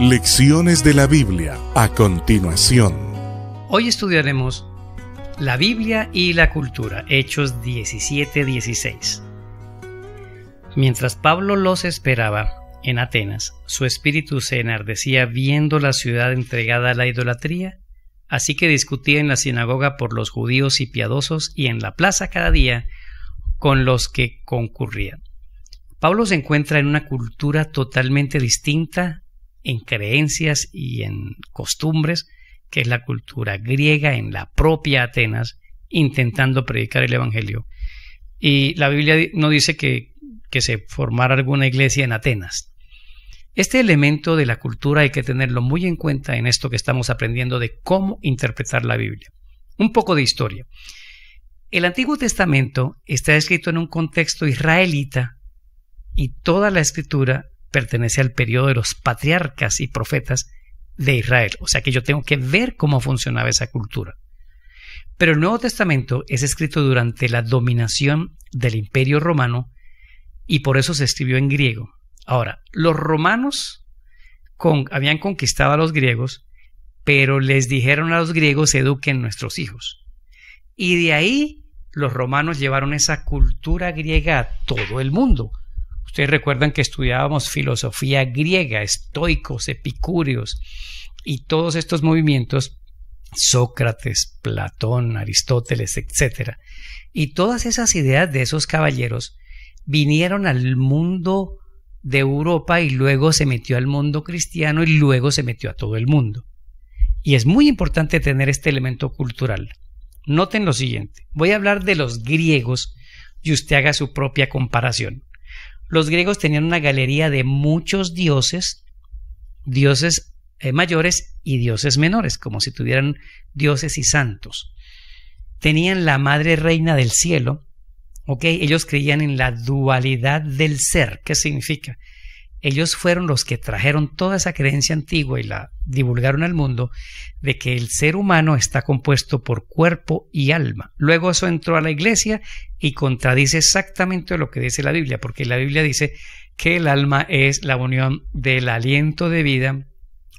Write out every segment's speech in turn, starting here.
Lecciones de la Biblia a continuación. Hoy estudiaremos la Biblia y la cultura, Hechos 17-16. Mientras Pablo los esperaba en Atenas, su espíritu se enardecía viendo la ciudad entregada a la idolatría, así que discutía en la sinagoga por los judíos y piadosos y en la plaza cada día con los que concurrían. Pablo se encuentra en una cultura totalmente distinta en creencias y en costumbres que es la cultura griega en la propia Atenas, intentando predicar el Evangelio. Y la Biblia no dice que, que se formara alguna iglesia en Atenas. Este elemento de la cultura hay que tenerlo muy en cuenta en esto que estamos aprendiendo de cómo interpretar la Biblia. Un poco de historia. El Antiguo Testamento está escrito en un contexto israelita y toda la escritura pertenece al periodo de los patriarcas y profetas de Israel. O sea que yo tengo que ver cómo funcionaba esa cultura. Pero el Nuevo Testamento es escrito durante la dominación del Imperio Romano y por eso se escribió en griego. Ahora, los romanos habían conquistado a los griegos, pero les dijeron a los griegos eduquen nuestros hijos. Y de ahí los romanos llevaron esa cultura griega a todo el mundo. Ustedes recuerdan que estudiábamos filosofía griega, estoicos, epicúreos, y todos estos movimientos, Sócrates, Platón, Aristóteles, etc. Y todas esas ideas de esos caballeros vinieron al mundo de Europa y luego se metió al mundo cristiano y luego se metió a todo el mundo. Y es muy importante tener este elemento cultural. Noten lo siguiente, voy a hablar de los griegos y usted haga su propia comparación los griegos tenían una galería de muchos dioses, dioses eh, mayores y dioses menores, como si tuvieran dioses y santos. Tenían la madre reina del cielo, ¿ok? Ellos creían en la dualidad del ser. ¿Qué significa? Ellos fueron los que trajeron toda esa creencia antigua y la divulgaron al mundo de que el ser humano está compuesto por cuerpo y alma. Luego eso entró a la iglesia y contradice exactamente lo que dice la Biblia, porque la Biblia dice que el alma es la unión del aliento de vida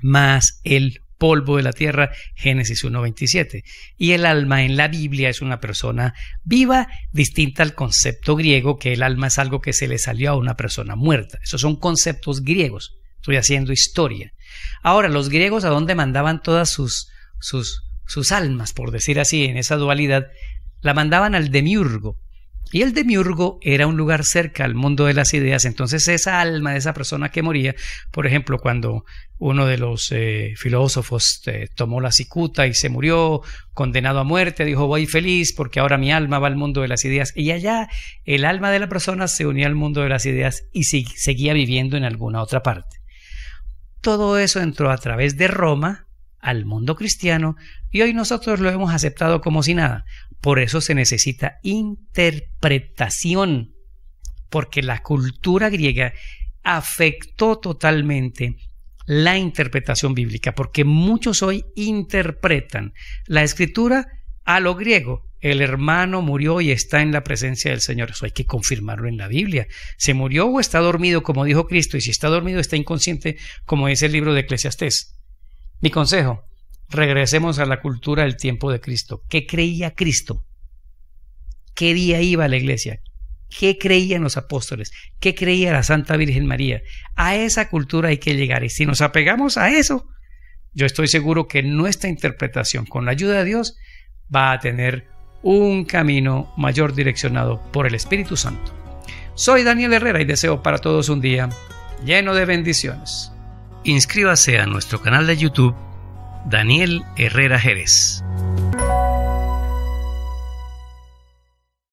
más el polvo de la tierra, Génesis 1.27. Y el alma en la Biblia es una persona viva, distinta al concepto griego, que el alma es algo que se le salió a una persona muerta. Esos son conceptos griegos. Estoy haciendo historia. Ahora, los griegos a dónde mandaban todas sus, sus, sus almas, por decir así, en esa dualidad, la mandaban al demiurgo, y el demiurgo era un lugar cerca al mundo de las ideas. Entonces esa alma de esa persona que moría, por ejemplo, cuando uno de los eh, filósofos eh, tomó la cicuta y se murió, condenado a muerte, dijo voy feliz porque ahora mi alma va al mundo de las ideas. Y allá el alma de la persona se unía al mundo de las ideas y seguía viviendo en alguna otra parte. Todo eso entró a través de Roma al mundo cristiano y hoy nosotros lo hemos aceptado como si nada. Por eso se necesita interpretación, porque la cultura griega afectó totalmente la interpretación bíblica, porque muchos hoy interpretan la escritura a lo griego. El hermano murió y está en la presencia del Señor. Eso hay que confirmarlo en la Biblia. ¿Se murió o está dormido, como dijo Cristo? Y si está dormido, está inconsciente, como dice el libro de Eclesiastés. Mi consejo, regresemos a la cultura del tiempo de Cristo. ¿Qué creía Cristo? ¿Qué día iba a la iglesia? ¿Qué creían los apóstoles? ¿Qué creía la Santa Virgen María? A esa cultura hay que llegar y si nos apegamos a eso, yo estoy seguro que nuestra interpretación con la ayuda de Dios va a tener un camino mayor direccionado por el Espíritu Santo. Soy Daniel Herrera y deseo para todos un día lleno de bendiciones inscríbase a nuestro canal de YouTube Daniel Herrera Jerez.